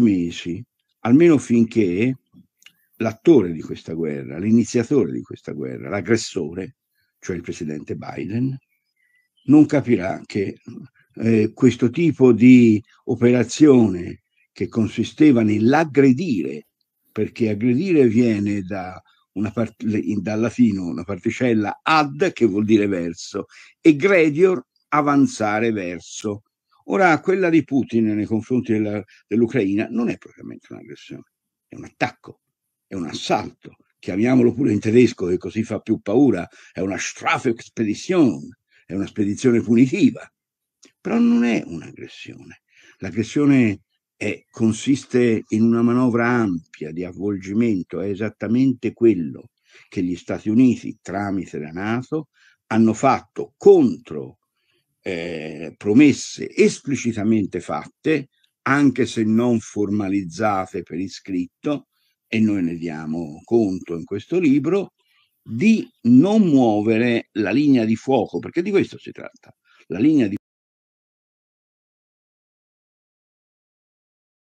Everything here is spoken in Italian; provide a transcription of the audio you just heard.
mesi, almeno finché l'attore di questa guerra, l'iniziatore di questa guerra, l'aggressore, cioè il presidente Biden, non capirà che eh, questo tipo di operazione che consisteva nell'aggredire, perché aggredire viene da una part- dal latino una particella ad che vuol dire verso e gredior avanzare verso, Ora, quella di Putin nei confronti della, dell'Ucraina non è propriamente un'aggressione, è un attacco, è un assalto, chiamiamolo pure in tedesco che così fa più paura, è una Strafexpedition, è una spedizione punitiva, però non è un'aggressione. L'aggressione è, consiste in una manovra ampia di avvolgimento, è esattamente quello che gli Stati Uniti, tramite la Nato, hanno fatto contro eh, promesse esplicitamente fatte, anche se non formalizzate per iscritto, e noi ne diamo conto in questo libro, di non muovere la linea di fuoco, perché di questo si tratta. La linea di